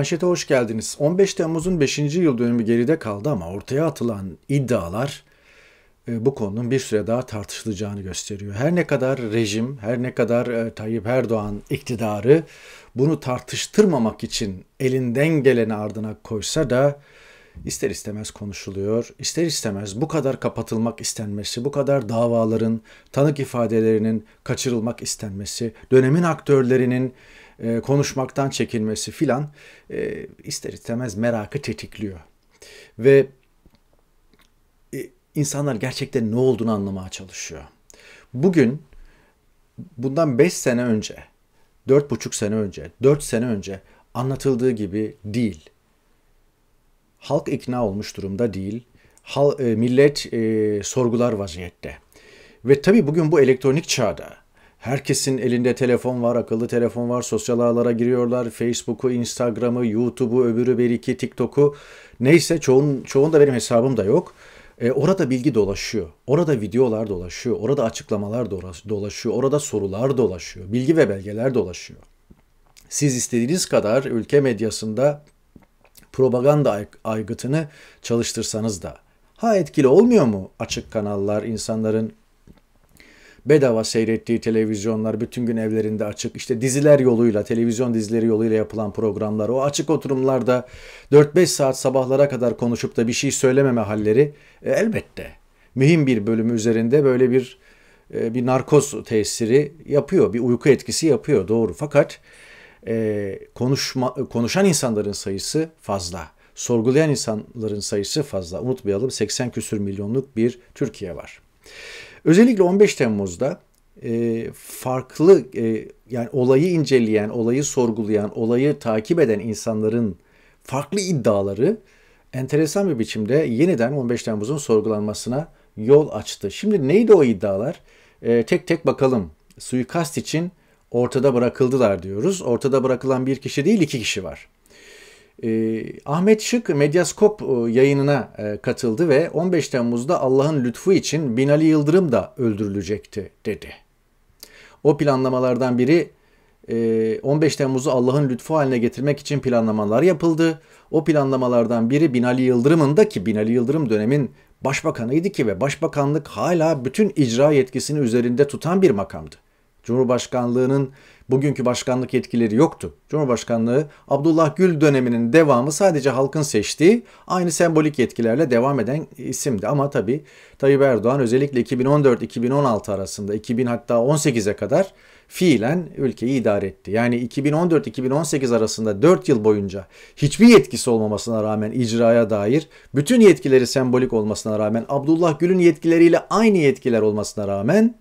Manşete hoş geldiniz. 15 Temmuz'un 5. yıl dönümü geride kaldı ama ortaya atılan iddialar e, bu konunun bir süre daha tartışılacağını gösteriyor. Her ne kadar rejim, her ne kadar e, Tayyip Erdoğan iktidarı bunu tartıştırmamak için elinden geleni ardına koysa da ister istemez konuşuluyor. İster istemez bu kadar kapatılmak istenmesi, bu kadar davaların, tanık ifadelerinin kaçırılmak istenmesi, dönemin aktörlerinin e, konuşmaktan çekilmesi filan e, ister istemez merakı tetikliyor. Ve e, insanlar gerçekten ne olduğunu anlamaya çalışıyor. Bugün bundan 5 sene önce, 4,5 sene önce, 4 sene önce anlatıldığı gibi değil. Halk ikna olmuş durumda değil. Hal, e, millet e, sorgular vaziyette. Ve tabii bugün bu elektronik çağda Herkesin elinde telefon var, akıllı telefon var, sosyal ağlara giriyorlar. Facebook'u, Instagram'ı, YouTube'u, öbürü bir iki, TikTok'u. Neyse çoğun, çoğunda benim hesabım da yok. E, orada bilgi dolaşıyor. Orada videolar dolaşıyor. Orada açıklamalar dolaşıyor. Orada sorular dolaşıyor. Bilgi ve belgeler dolaşıyor. Siz istediğiniz kadar ülke medyasında propaganda aygıtını çalıştırsanız da ha etkili olmuyor mu açık kanallar insanların bedava seyrettiği televizyonlar bütün gün evlerinde açık. İşte diziler yoluyla, televizyon dizileri yoluyla yapılan programlar, o açık oturumlarda 4-5 saat sabahlara kadar konuşup da bir şey söylememe halleri e, elbette mühim bir bölümü üzerinde böyle bir e, bir narkoz tesiri yapıyor, bir uyku etkisi yapıyor doğru. Fakat e, konuşma konuşan insanların sayısı fazla sorgulayan insanların sayısı fazla. Unutmayalım 80 küsür milyonluk bir Türkiye var. Özellikle 15 Temmuz'da e, farklı e, yani olayı inceleyen, olayı sorgulayan, olayı takip eden insanların farklı iddiaları enteresan bir biçimde yeniden 15 Temmuz'un sorgulanmasına yol açtı. Şimdi neydi o iddialar? E, tek tek bakalım. Suikast için ortada bırakıldılar diyoruz. Ortada bırakılan bir kişi değil iki kişi var. E, Ahmet Şık Medyaskop e, yayınına e, katıldı ve 15 Temmuz'da Allah'ın lütfu için Binali Yıldırım da öldürülecekti dedi. O planlamalardan biri 15 e, Temmuz'u Allah'ın lütfu haline getirmek için planlamalar yapıldı. O planlamalardan biri Binali Yıldırım'ın da ki Binali Yıldırım dönemin başbakanıydı ki ve başbakanlık hala bütün icra yetkisini üzerinde tutan bir makamdı. Cumhurbaşkanlığının bugünkü başkanlık yetkileri yoktu. Cumhurbaşkanlığı Abdullah Gül döneminin devamı sadece halkın seçtiği aynı sembolik yetkilerle devam eden isimdi. Ama tabi Tayyip Erdoğan özellikle 2014-2016 arasında 2000 hatta 18'e kadar fiilen ülkeyi idare etti. Yani 2014-2018 arasında 4 yıl boyunca hiçbir yetkisi olmamasına rağmen icraya dair bütün yetkileri sembolik olmasına rağmen Abdullah Gül'ün yetkileriyle aynı yetkiler olmasına rağmen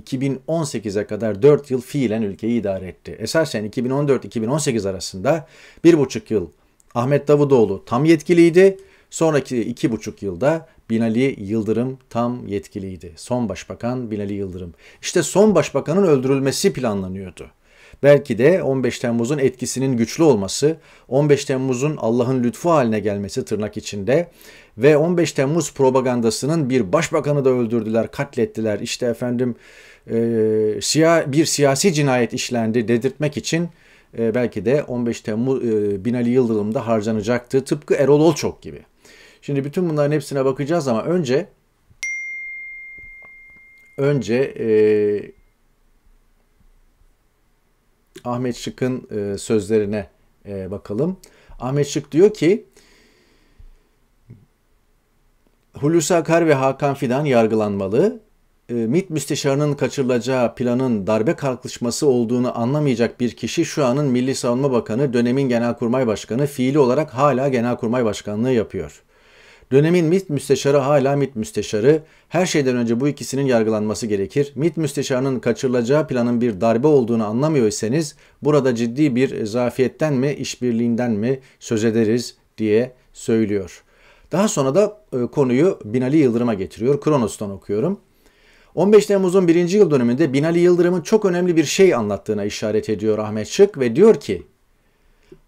2018'e kadar 4 yıl fiilen ülkeyi idare etti. Esasen 2014-2018 arasında 1,5 yıl Ahmet Davutoğlu tam yetkiliydi. Sonraki 2,5 yılda Binali Yıldırım tam yetkiliydi. Son başbakan Binali Yıldırım. İşte son başbakanın öldürülmesi planlanıyordu. Belki de 15 Temmuz'un etkisinin güçlü olması, 15 Temmuz'un Allah'ın lütfu haline gelmesi tırnak içinde ve 15 Temmuz propagandasının bir başbakanı da öldürdüler, katlettiler. İşte efendim e, siya, bir siyasi cinayet işlendi dedirtmek için e, belki de 15 Temmuz e, Binali Yıldırım'da harcanacaktı. Tıpkı Erol Olçok gibi. Şimdi bütün bunların hepsine bakacağız ama önce önce e, Ahmet Şık'ın e, sözlerine e, bakalım. Ahmet Şık diyor ki Hulusi Akar ve Hakan Fidan yargılanmalı. Ee, MİT müsteşarının kaçırılacağı planın darbe kalkışması olduğunu anlamayacak bir kişi şu anın Milli Savunma Bakanı, dönemin Genelkurmay Başkanı fiili olarak hala Genelkurmay Başkanlığı yapıyor. Dönemin MİT müsteşarı hala MİT müsteşarı. Her şeyden önce bu ikisinin yargılanması gerekir. MİT müsteşarının kaçırılacağı planın bir darbe olduğunu anlamıyor iseniz burada ciddi bir zafiyetten mi, işbirliğinden mi söz ederiz diye söylüyor.'' Daha sonra da e, konuyu Binali Yıldırım'a getiriyor. Kronos'tan okuyorum. 15 Temmuz'un birinci yıl dönümünde Binali Yıldırım'ın çok önemli bir şey anlattığına işaret ediyor Ahmet Şık ve diyor ki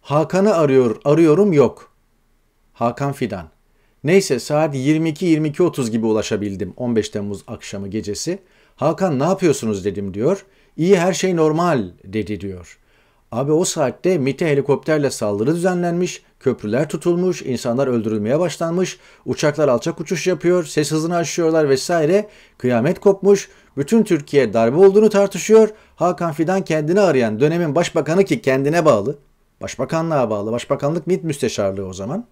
Hakan'ı arıyor, arıyorum yok. Hakan Fidan. Neyse saat 22-22.30 gibi ulaşabildim 15 Temmuz akşamı gecesi. Hakan ne yapıyorsunuz dedim diyor. İyi her şey normal dedi diyor. Abi o saatte MIT'e helikopterle saldırı düzenlenmiş, köprüler tutulmuş, insanlar öldürülmeye başlanmış, uçaklar alçak uçuş yapıyor, ses hızını aşıyorlar vesaire. Kıyamet kopmuş, bütün Türkiye darbe olduğunu tartışıyor. Hakan Fidan kendini arayan dönemin başbakanı ki kendine bağlı. Başbakanlığa bağlı, başbakanlık MIT müsteşarlığı o zaman.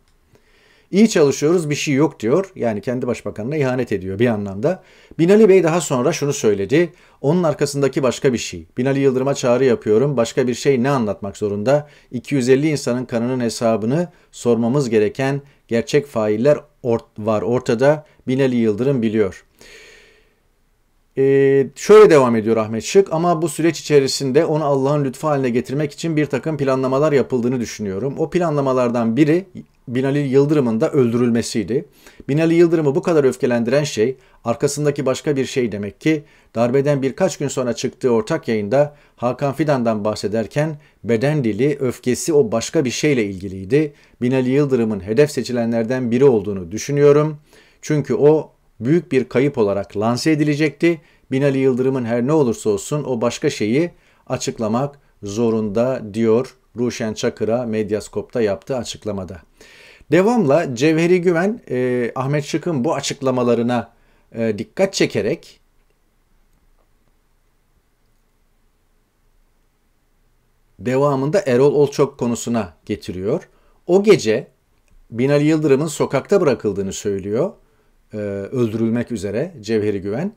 İyi çalışıyoruz bir şey yok diyor. Yani kendi başbakanına ihanet ediyor bir anlamda. Binali Bey daha sonra şunu söyledi. Onun arkasındaki başka bir şey. Binali Yıldırım'a çağrı yapıyorum. Başka bir şey ne anlatmak zorunda? 250 insanın kanının hesabını sormamız gereken gerçek failler or var ortada. Binali Yıldırım biliyor. Ee, şöyle devam ediyor Ahmet Şık ama bu süreç içerisinde onu Allah'ın lütfu haline getirmek için bir takım planlamalar yapıldığını düşünüyorum. O planlamalardan biri Binali Yıldırım'ın da öldürülmesiydi. Binali Yıldırım'ı bu kadar öfkelendiren şey arkasındaki başka bir şey demek ki darbeden birkaç gün sonra çıktığı ortak yayında Hakan Fidan'dan bahsederken beden dili, öfkesi o başka bir şeyle ilgiliydi. Binali Yıldırım'ın hedef seçilenlerden biri olduğunu düşünüyorum. Çünkü o büyük bir kayıp olarak lanse edilecekti. Binali Yıldırım'ın her ne olursa olsun o başka şeyi açıklamak zorunda diyor Ruşen Çakır'a Medyaskop'ta yaptığı açıklamada. Devamla Cevheri Güven e, Ahmet Şık'ın bu açıklamalarına e, dikkat çekerek devamında Erol Olçok konusuna getiriyor. O gece Binali Yıldırım'ın sokakta bırakıldığını söylüyor. E, öldürülmek üzere Cevheri Güven.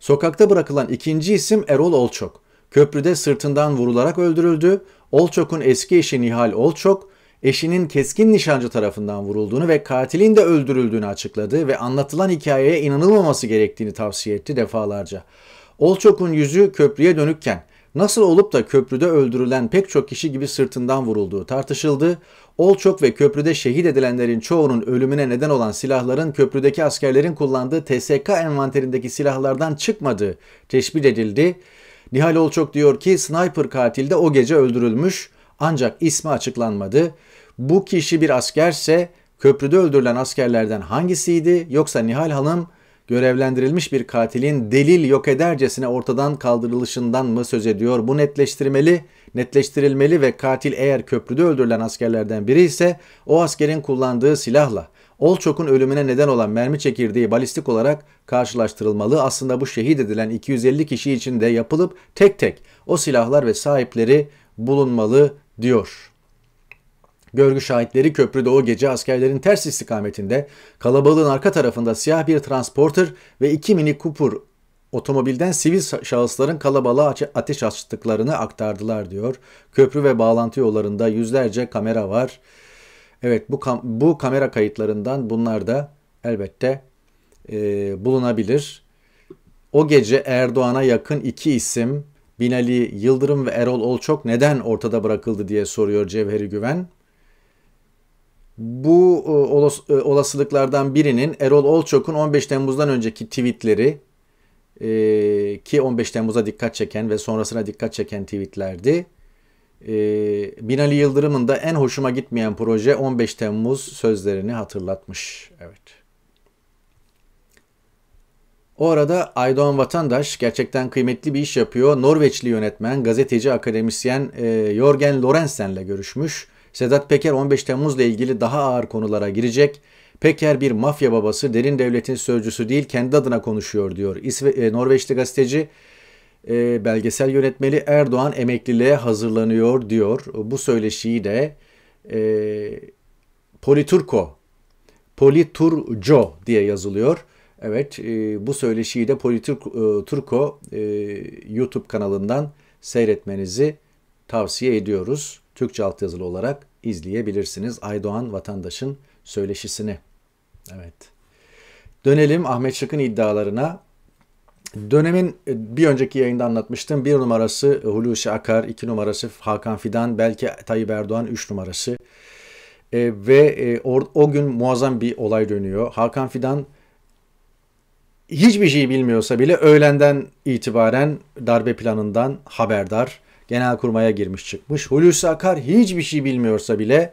Sokakta bırakılan ikinci isim Erol Olçok. Köprüde sırtından vurularak öldürüldü. Olçok'un eski eşi Nihal Olçok, eşinin keskin nişancı tarafından vurulduğunu ve katilin de öldürüldüğünü açıkladı ve anlatılan hikayeye inanılmaması gerektiğini tavsiye etti defalarca. Olçok'un yüzü köprüye dönükken nasıl olup da köprüde öldürülen pek çok kişi gibi sırtından vurulduğu tartışıldı. Olçok ve köprüde şehit edilenlerin çoğunun ölümüne neden olan silahların köprüdeki askerlerin kullandığı TSK envanterindeki silahlardan çıkmadığı teşbih edildi. Nihal Olçok diyor ki sniper katil de o gece öldürülmüş ancak ismi açıklanmadı. Bu kişi bir askerse köprüde öldürülen askerlerden hangisiydi yoksa Nihal Hanım görevlendirilmiş bir katilin delil yok edercesine ortadan kaldırılışından mı söz ediyor? Bu netleştirmeli, netleştirilmeli ve katil eğer köprüde öldürülen askerlerden biri ise o askerin kullandığı silahla Olçok'un ölümüne neden olan mermi çekirdeği balistik olarak karşılaştırılmalı. Aslında bu şehit edilen 250 kişi için de yapılıp tek tek o silahlar ve sahipleri bulunmalı diyor. Görgü şahitleri köprüde o gece askerlerin ters istikametinde kalabalığın arka tarafında siyah bir transporter ve iki mini kupur otomobilden sivil şahısların kalabalığa ateş açtıklarını aktardılar diyor. Köprü ve bağlantı yollarında yüzlerce kamera var. Evet bu, kam bu kamera kayıtlarından bunlar da elbette e, bulunabilir. O gece Erdoğan'a yakın iki isim Binali Yıldırım ve Erol Olçok neden ortada bırakıldı diye soruyor Cevheri Güven. Bu e, e, olasılıklardan birinin Erol Olçok'un 15 Temmuz'dan önceki tweetleri e, ki 15 Temmuz'a dikkat çeken ve sonrasına dikkat çeken tweetlerdi. E, Binali Yıldırım'ın da en hoşuma gitmeyen proje 15 Temmuz sözlerini hatırlatmış. Evet. O arada Aydoğan Vatandaş gerçekten kıymetli bir iş yapıyor. Norveçli yönetmen, gazeteci, akademisyen e, Jorgen Lorenzen'le görüşmüş. Sedat Peker 15 Temmuz'la ilgili daha ağır konulara girecek. Peker bir mafya babası, derin devletin sözcüsü değil, kendi adına konuşuyor diyor. İsve, e, Norveçli gazeteci e, belgesel yönetmeli Erdoğan emekliliğe hazırlanıyor diyor. Bu söyleşiyi de e, Politurko, Politurco diye yazılıyor. Evet e, bu söyleşiyi de Politurko e, e, YouTube kanalından seyretmenizi tavsiye ediyoruz. Türkçe altyazılı olarak izleyebilirsiniz. Aydoğan vatandaşın söyleşisini. Evet. Dönelim Ahmet Şık'ın iddialarına. Dönemin e, bir önceki yayında anlatmıştım. Bir numarası Hulusi Akar, iki numarası Hakan Fidan, belki Tayyip Erdoğan üç numarası. E, ve e, o, o gün muazzam bir olay dönüyor. Hakan Fidan hiçbir şey bilmiyorsa bile öğlenden itibaren darbe planından haberdar. Genel kurmaya girmiş çıkmış. Hulusi Akar hiçbir şey bilmiyorsa bile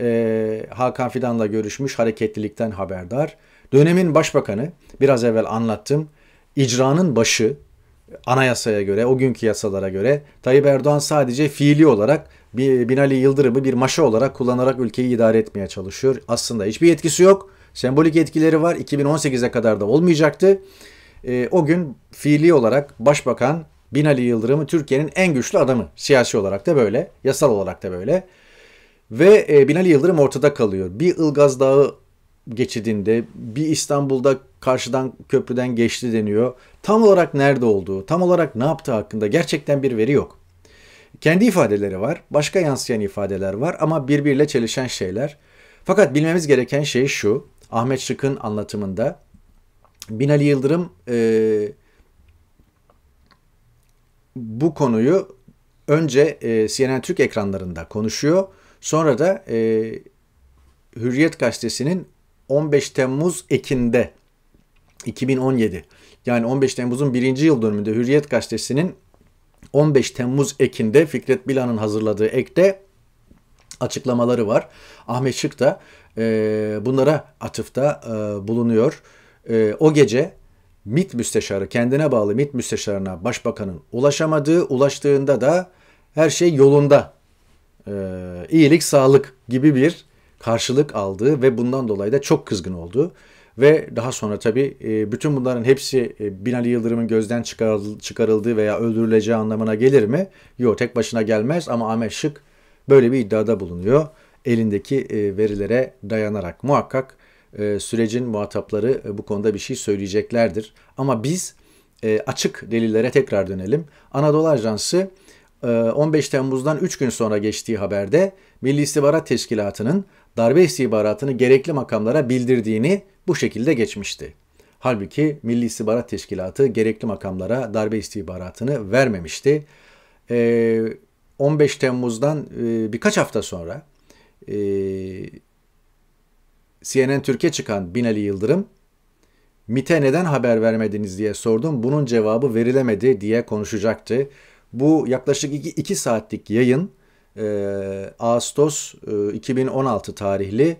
e, Hakan Fidan'la görüşmüş hareketlilikten haberdar. Dönemin başbakanı biraz evvel anlattım. icranın başı anayasaya göre, o günkü yasalara göre Tayyip Erdoğan sadece fiili olarak bir Binali Yıldırım'ı bir maşa olarak kullanarak ülkeyi idare etmeye çalışıyor. Aslında hiçbir yetkisi yok. Sembolik etkileri var. 2018'e kadar da olmayacaktı. E, o gün fiili olarak Başbakan Binali Yıldırım'ı Türkiye'nin en güçlü adamı. Siyasi olarak da böyle, yasal olarak da böyle. Ve e, Binali Yıldırım ortada kalıyor. Bir Ilgaz Dağı geçidinde, bir İstanbul'da karşıdan köprüden geçti deniyor. Tam olarak nerede olduğu, tam olarak ne yaptığı hakkında gerçekten bir veri yok. Kendi ifadeleri var, başka yansıyan ifadeler var ama birbiriyle çelişen şeyler. Fakat bilmemiz gereken şey şu, Ahmet Şık'ın anlatımında Binali Yıldırım... E, bu konuyu önce e, CNN Türk ekranlarında konuşuyor. Sonra da e, Hürriyet Gazetesi'nin 15 Temmuz ekinde 2017 yani 15 Temmuz'un birinci yıl dönümünde Hürriyet Gazetesi'nin 15 Temmuz ekinde Fikret Bilan'ın hazırladığı ekte açıklamaları var. Ahmet Şık da e, bunlara atıfta e, bulunuyor. E, o gece MİT müsteşarı kendine bağlı MİT müsteşarına başbakanın ulaşamadığı ulaştığında da her şey yolunda e, iyilik sağlık gibi bir karşılık aldığı ve bundan dolayı da çok kızgın oldu. Ve daha sonra tabii e, bütün bunların hepsi e, Binali Yıldırım'ın gözden çıkarıldığı veya öldürüleceği anlamına gelir mi? Yok tek başına gelmez ama Ahmet Şık böyle bir iddiada bulunuyor. Elindeki e, verilere dayanarak muhakkak e, sürecin muhatapları e, bu konuda bir şey söyleyeceklerdir. Ama biz e, açık delillere tekrar dönelim. Anadolu Ajansı 15 Temmuz'dan 3 gün sonra geçtiği haberde Milli İstihbarat Teşkilatı'nın darbe istihbaratını gerekli makamlara bildirdiğini bu şekilde geçmişti. Halbuki Milli İstihbarat Teşkilatı gerekli makamlara darbe istihbaratını vermemişti. 15 Temmuz'dan birkaç hafta sonra CNN Türkiye çıkan Binali Yıldırım, MIT'e neden haber vermediniz diye sordum. Bunun cevabı verilemedi diye konuşacaktı. Bu yaklaşık 2 saatlik yayın e, Ağustos e, 2016 tarihli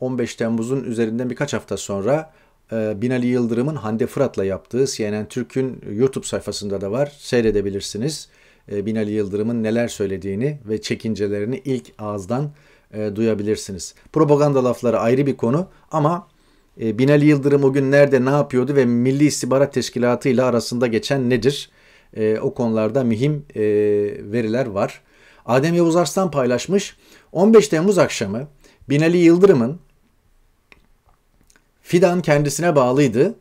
15 Temmuz'un üzerinden birkaç hafta sonra e, Binali Yıldırım'ın Hande Fırat'la yaptığı CNN Türk'ün YouTube sayfasında da var. Seyredebilirsiniz. E, Binali Yıldırım'ın neler söylediğini ve çekincelerini ilk ağızdan e, duyabilirsiniz. Propaganda lafları ayrı bir konu ama e, Binali Yıldırım o gün nerede ne yapıyordu ve Milli İstihbarat Teşkilatı ile arasında geçen nedir? E, o konularda mühim e, veriler var. Adem Yavuz Arslan paylaşmış. 15 Temmuz akşamı Binali Yıldırım'ın Fidan kendisine bağlıydı.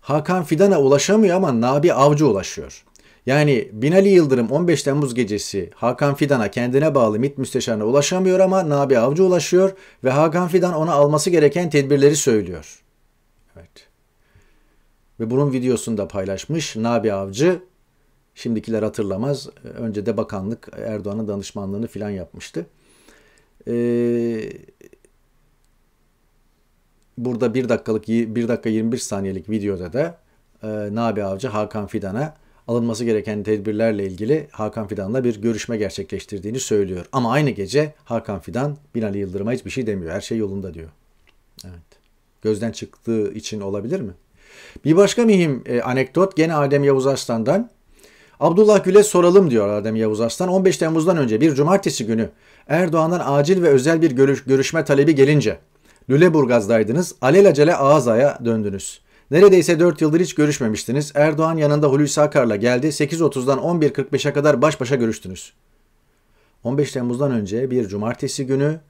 Hakan Fidan'a ulaşamıyor ama Nabi Avcı ulaşıyor. Yani Binali Yıldırım 15 Temmuz gecesi Hakan Fidan'a kendine bağlı MİT müsteşarına ulaşamıyor ama Nabi Avcı ulaşıyor ve Hakan Fidan ona alması gereken tedbirleri söylüyor. Evet. Ve bunun videosunu da paylaşmış Nabi Avcı. Şimdikiler hatırlamaz. Önce de bakanlık Erdoğan'ın danışmanlığını filan yapmıştı. Eee burada 1 dakikalık 1 dakika 21 saniyelik videoda da e, Nabi Avcı Hakan Fidan'a alınması gereken tedbirlerle ilgili Hakan Fidan'la bir görüşme gerçekleştirdiğini söylüyor. Ama aynı gece Hakan Fidan Binali Yıldırım'a hiçbir şey demiyor. Her şey yolunda diyor. Evet. Gözden çıktığı için olabilir mi? Bir başka mühim e, anekdot gene Adem Yavuz Arslan'dan. Abdullah Gül'e soralım diyor Adem Yavuz Arslan. 15 Temmuz'dan önce bir cumartesi günü Erdoğan'dan acil ve özel bir görüş, görüşme talebi gelince Lüleburgaz'daydınız. Alelacele Ağza'ya döndünüz. Neredeyse 4 yıldır hiç görüşmemiştiniz. Erdoğan yanında Hulusi Akar'la geldi. 8.30'dan 11.45'e kadar baş başa görüştünüz. 15 Temmuz'dan önce bir cumartesi günü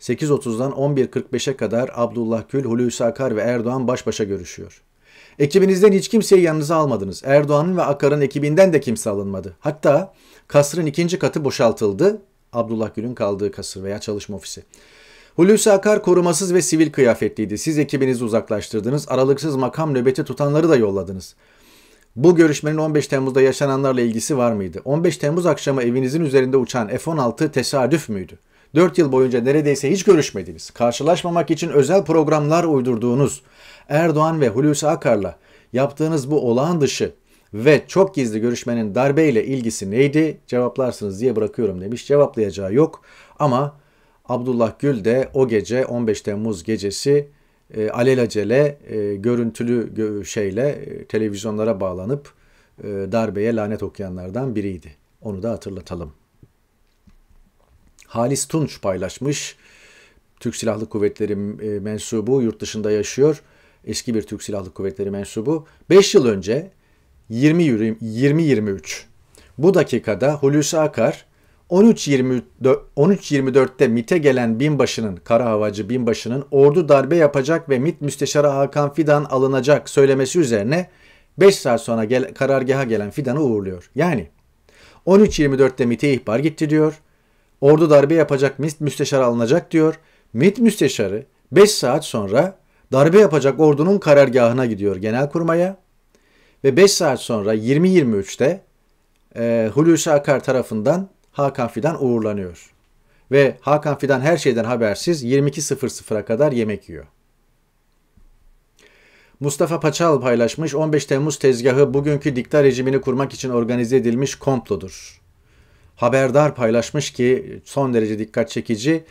8.30'dan 11.45'e kadar Abdullah Gül, Hulusi Akar ve Erdoğan baş başa görüşüyor. Ekibinizden hiç kimseyi yanınıza almadınız. Erdoğan'ın ve Akar'ın ekibinden de kimse alınmadı. Hatta kasrın ikinci katı boşaltıldı. Abdullah Gül'ün kaldığı kasır veya çalışma ofisi. Hulusi Akar korumasız ve sivil kıyafetliydi. Siz ekibinizi uzaklaştırdınız. Aralıksız makam nöbeti tutanları da yolladınız. Bu görüşmenin 15 Temmuz'da yaşananlarla ilgisi var mıydı? 15 Temmuz akşamı evinizin üzerinde uçan F-16 tesadüf müydü? 4 yıl boyunca neredeyse hiç görüşmediniz. Karşılaşmamak için özel programlar uydurduğunuz Erdoğan ve Hulusi Akar'la yaptığınız bu olağan dışı ve çok gizli görüşmenin darbeyle ilgisi neydi? Cevaplarsınız diye bırakıyorum demiş. Cevaplayacağı yok ama Abdullah Gül de o gece 15 Temmuz gecesi e, alelacele e, görüntülü gö- şeyle e, televizyonlara bağlanıp e, darbeye lanet okuyanlardan biriydi. Onu da hatırlatalım. Halis Tunç paylaşmış. Türk Silahlı Kuvvetleri e, mensubu yurt dışında yaşıyor. Eski bir Türk Silahlı Kuvvetleri mensubu. 5 yıl önce 20-23 bu dakikada Hulusi Akar 13.24'te MIT'e gelen binbaşının, kara havacı binbaşının ordu darbe yapacak ve MIT müsteşarı Hakan Fidan alınacak söylemesi üzerine 5 saat sonra gel, karargaha gelen Fidan'ı uğurluyor. Yani 13.24'te MIT'e ihbar gitti diyor. Ordu darbe yapacak MIT müsteşarı alınacak diyor. MIT müsteşarı 5 saat sonra darbe yapacak ordunun karargahına gidiyor Genel Kurmaya Ve 5 saat sonra 20.23'te e, Hulusi Akar tarafından Hakan Fidan uğurlanıyor. Ve Hakan Fidan her şeyden habersiz 22.00'a kadar yemek yiyor. Mustafa Paçal paylaşmış 15 Temmuz tezgahı bugünkü dikta rejimini kurmak için organize edilmiş komplodur. Haberdar paylaşmış ki son derece dikkat çekici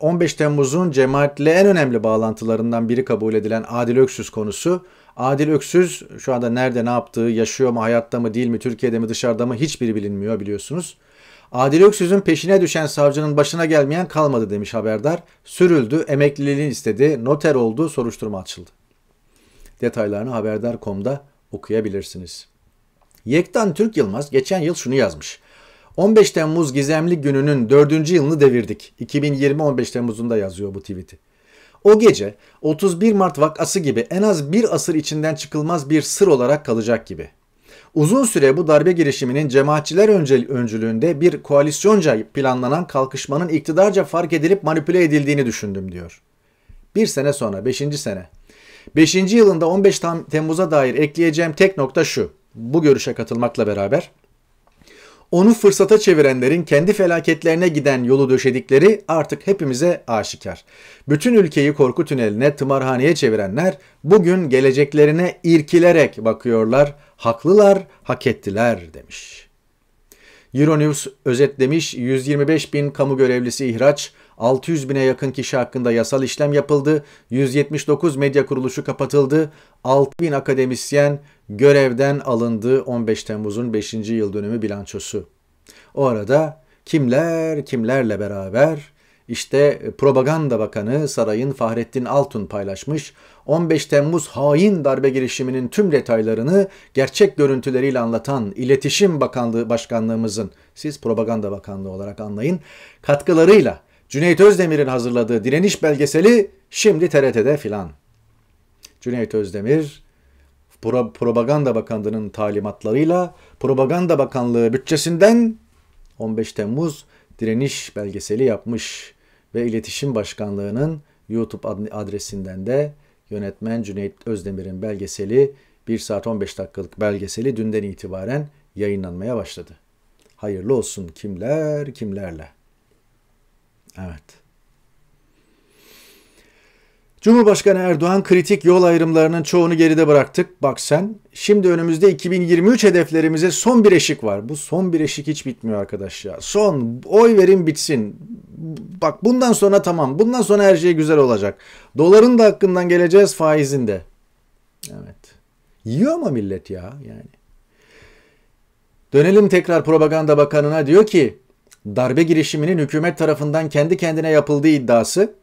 15 Temmuz'un cemaatle en önemli bağlantılarından biri kabul edilen Adil Öksüz konusu. Adil Öksüz şu anda nerede ne yaptığı, yaşıyor mu, hayatta mı, değil mi, Türkiye'de mi, dışarıda mı hiçbiri bilinmiyor biliyorsunuz. Adil Öksüz'ün peşine düşen savcının başına gelmeyen kalmadı demiş haberdar. Sürüldü, emekliliğini istedi, noter oldu, soruşturma açıldı. Detaylarını haberdar.com'da okuyabilirsiniz. Yektan Türk Yılmaz geçen yıl şunu yazmış. 15 Temmuz gizemli gününün 4. yılını devirdik. 2020 15 Temmuz'unda yazıyor bu tweet'i. O gece 31 Mart vakası gibi en az bir asır içinden çıkılmaz bir sır olarak kalacak gibi. Uzun süre bu darbe girişiminin cemaatçiler öncülüğünde bir koalisyonca planlanan kalkışmanın iktidarca fark edilip manipüle edildiğini düşündüm diyor. Bir sene sonra beşinci sene. 5. yılında 15 Temmuz'a dair ekleyeceğim tek nokta şu. Bu görüşe katılmakla beraber onu fırsata çevirenlerin kendi felaketlerine giden yolu döşedikleri artık hepimize aşikar. Bütün ülkeyi korku tüneline, tımarhaneye çevirenler bugün geleceklerine irkilerek bakıyorlar. Haklılar, hak ettiler demiş. Euronews özetlemiş 125 bin kamu görevlisi ihraç, 600 bine yakın kişi hakkında yasal işlem yapıldı, 179 medya kuruluşu kapatıldı, 6 bin akademisyen görevden alındı 15 Temmuz'un 5. yıl dönümü bilançosu. O arada kimler kimlerle beraber işte e, Propaganda Bakanı sarayın Fahrettin Altun paylaşmış. 15 Temmuz hain darbe girişiminin tüm detaylarını gerçek görüntüleriyle anlatan İletişim Bakanlığı Başkanlığımızın siz Propaganda Bakanlığı olarak anlayın katkılarıyla Cüneyt Özdemir'in hazırladığı direniş belgeseli şimdi TRT'de filan. Cüneyt Özdemir Pro Propaganda Bakanlığı'nın talimatlarıyla Propaganda Bakanlığı bütçesinden 15 Temmuz direniş belgeseli yapmış ve İletişim Başkanlığı'nın YouTube adresinden de yönetmen Cüneyt Özdemir'in belgeseli 1 saat 15 dakikalık belgeseli dünden itibaren yayınlanmaya başladı. Hayırlı olsun kimler kimlerle. Evet. Cumhurbaşkanı Erdoğan kritik yol ayrımlarının çoğunu geride bıraktık. Bak sen şimdi önümüzde 2023 hedeflerimize son bir eşik var. Bu son bir eşik hiç bitmiyor arkadaş ya. Son oy verin bitsin bak bundan sonra tamam. Bundan sonra her şey güzel olacak. Doların da hakkından geleceğiz faizinde. Evet. Yiyor ama millet ya yani. Dönelim tekrar propaganda bakanına diyor ki darbe girişiminin hükümet tarafından kendi kendine yapıldığı iddiası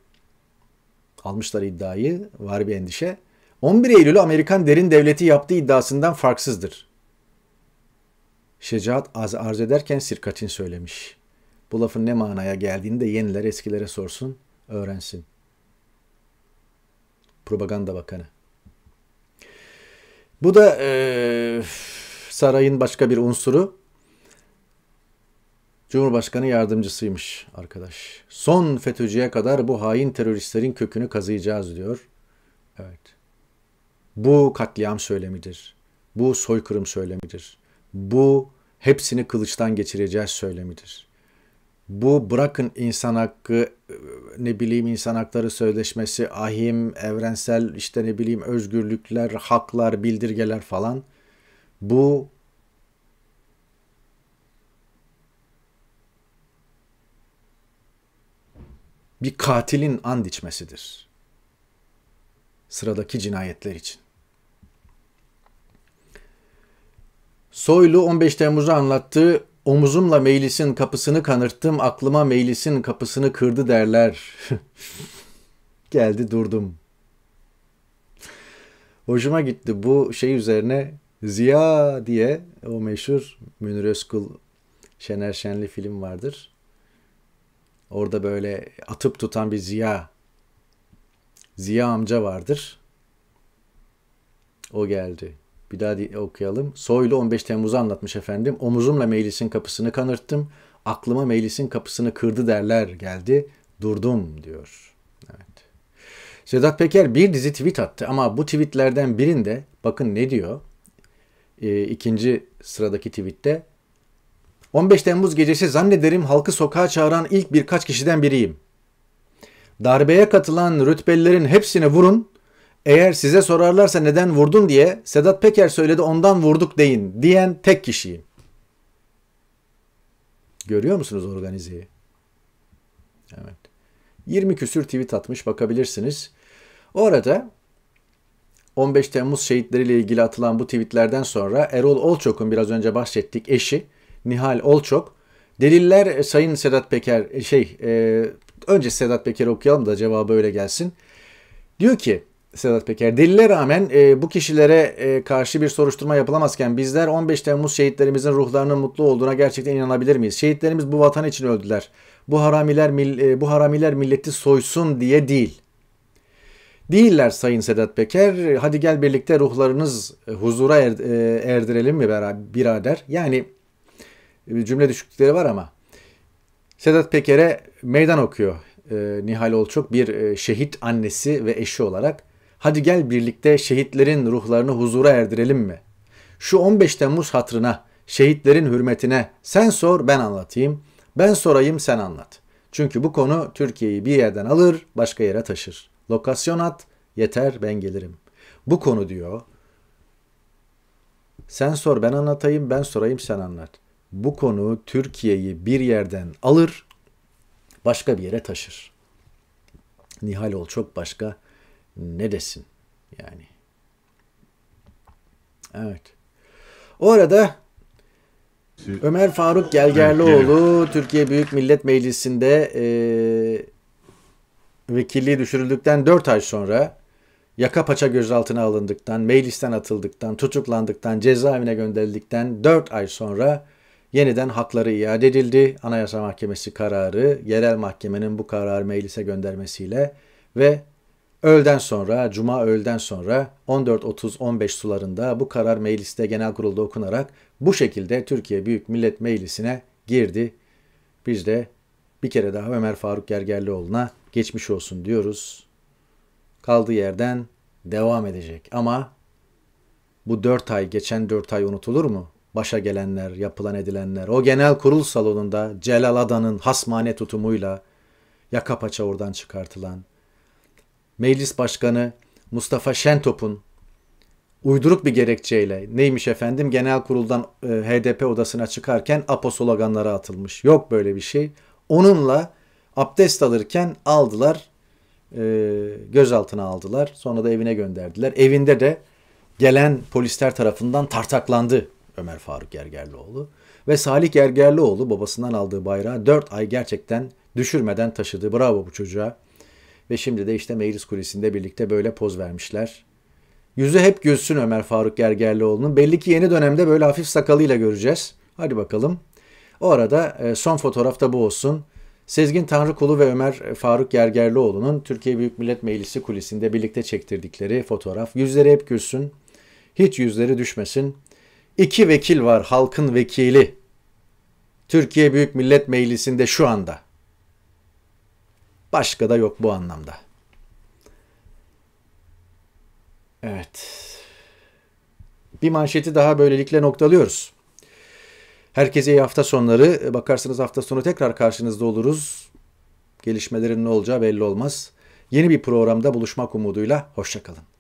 almışlar iddiayı var bir endişe. 11 Eylül'ü Amerikan derin devleti yaptığı iddiasından farksızdır. Şecaat arz ederken Sirkat'in söylemiş. Bu lafın ne manaya geldiğini de yeniler eskilere sorsun, öğrensin. Propaganda Bakanı. Bu da e, sarayın başka bir unsuru. Cumhurbaşkanı yardımcısıymış arkadaş. Son FETÖ'cüye kadar bu hain teröristlerin kökünü kazıyacağız diyor. Evet. Bu katliam söylemidir. Bu soykırım söylemidir. Bu hepsini kılıçtan geçireceğiz söylemidir bu bırakın insan hakkı e, ne bileyim insan hakları sözleşmesi, ahim, evrensel işte ne bileyim özgürlükler, haklar, bildirgeler falan. Bu bir katilin and içmesidir. Sıradaki cinayetler için. Soylu 15 Temmuz'u anlattığı Omuzumla meclisin kapısını kanırttım, aklıma meclisin kapısını kırdı derler. Geldi durdum. Hoşuma gitti bu şey üzerine Ziya diye o meşhur Münir Özkul Şener Şenli film vardır. Orada böyle atıp tutan bir Ziya Ziya amca vardır. O geldi. Bir daha okuyalım. Soylu 15 Temmuz'u anlatmış efendim. Omuzumla meclisin kapısını kanırttım. Aklıma meclisin kapısını kırdı derler geldi. Durdum diyor. Evet. Sedat Peker bir dizi tweet attı ama bu tweetlerden birinde bakın ne diyor. E, ikinci sıradaki tweette 15 Temmuz gecesi zannederim halkı sokağa çağıran ilk birkaç kişiden biriyim. Darbeye katılan rütbelilerin hepsine vurun, eğer size sorarlarsa neden vurdun diye Sedat Peker söyledi ondan vurduk deyin diyen tek kişiyim. Görüyor musunuz organizeyi? Evet. 20 küsür tweet atmış bakabilirsiniz. Orada 15 Temmuz şehitleriyle ilgili atılan bu tweetlerden sonra Erol Olçok'un biraz önce bahsettik eşi Nihal Olçok deliller e, Sayın Sedat Peker e, şey e, önce Sedat Peker okuyalım da cevabı öyle gelsin. Diyor ki Sedat Peker. Delile rağmen e, bu kişilere e, karşı bir soruşturma yapılamazken bizler 15 Temmuz şehitlerimizin ruhlarının mutlu olduğuna gerçekten inanabilir miyiz? Şehitlerimiz bu vatan için öldüler. Bu haramiler mil, e, bu haramiler milleti soysun diye değil. Değiller Sayın Sedat Peker. Hadi gel birlikte ruhlarınız e, huzura er, e, erdirelim mi beraber birader? Yani e, cümle düşüklükleri var ama Sedat Peker'e meydan okuyor e, Nihal Olçok bir şehit annesi ve eşi olarak hadi gel birlikte şehitlerin ruhlarını huzura erdirelim mi? Şu 15 Temmuz hatrına, şehitlerin hürmetine sen sor ben anlatayım, ben sorayım sen anlat. Çünkü bu konu Türkiye'yi bir yerden alır, başka yere taşır. Lokasyon at, yeter ben gelirim. Bu konu diyor. Sen sor ben anlatayım, ben sorayım sen anlat. Bu konu Türkiye'yi bir yerden alır, başka bir yere taşır. Nihal ol çok başka ne desin yani. Evet. O arada Ömer Faruk Gelgerlioğlu Türkiye Büyük Millet Meclisi'nde e, vekilliği düşürüldükten 4 ay sonra yaka paça gözaltına alındıktan, meclisten atıldıktan, tutuklandıktan, cezaevine gönderildikten 4 ay sonra yeniden hakları iade edildi. Anayasa Mahkemesi kararı, yerel mahkemenin bu kararı meclise göndermesiyle ve Öğleden sonra, cuma öğleden sonra 14.30-15 sularında bu karar mecliste genel kurulda okunarak bu şekilde Türkiye Büyük Millet Meclisi'ne girdi. Biz de bir kere daha Ömer Faruk Gergerlioğlu'na geçmiş olsun diyoruz. Kaldığı yerden devam edecek ama bu 4 ay, geçen 4 ay unutulur mu? Başa gelenler, yapılan edilenler, o genel kurul salonunda Celal Adan'ın hasmane tutumuyla yaka paça oradan çıkartılan, Meclis Başkanı Mustafa Şentop'un uyduruk bir gerekçeyle neymiş efendim genel kuruldan e, HDP odasına çıkarken APO sloganları atılmış. Yok böyle bir şey. Onunla abdest alırken aldılar e, gözaltına aldılar. Sonra da evine gönderdiler. Evinde de gelen polisler tarafından tartaklandı Ömer Faruk Gergerlioğlu. Ve Salih Gergerlioğlu babasından aldığı bayrağı 4 ay gerçekten düşürmeden taşıdı. Bravo bu çocuğa. Ve şimdi de işte meclis kulesinde birlikte böyle poz vermişler. Yüzü hep gülsün Ömer Faruk Gergerlioğlu'nun. Belli ki yeni dönemde böyle hafif sakalıyla göreceğiz. Hadi bakalım. O arada e, son fotoğrafta bu olsun. Sezgin Tanrıkulu ve Ömer Faruk Gergerlioğlu'nun Türkiye Büyük Millet Meclisi kulisinde birlikte çektirdikleri fotoğraf. Yüzleri hep gülsün. Hiç yüzleri düşmesin. İki vekil var halkın vekili. Türkiye Büyük Millet Meclisi'nde şu anda. Başka da yok bu anlamda. Evet. Bir manşeti daha böylelikle noktalıyoruz. Herkese iyi hafta sonları. Bakarsınız hafta sonu tekrar karşınızda oluruz. Gelişmelerin ne olacağı belli olmaz. Yeni bir programda buluşmak umuduyla. Hoşçakalın.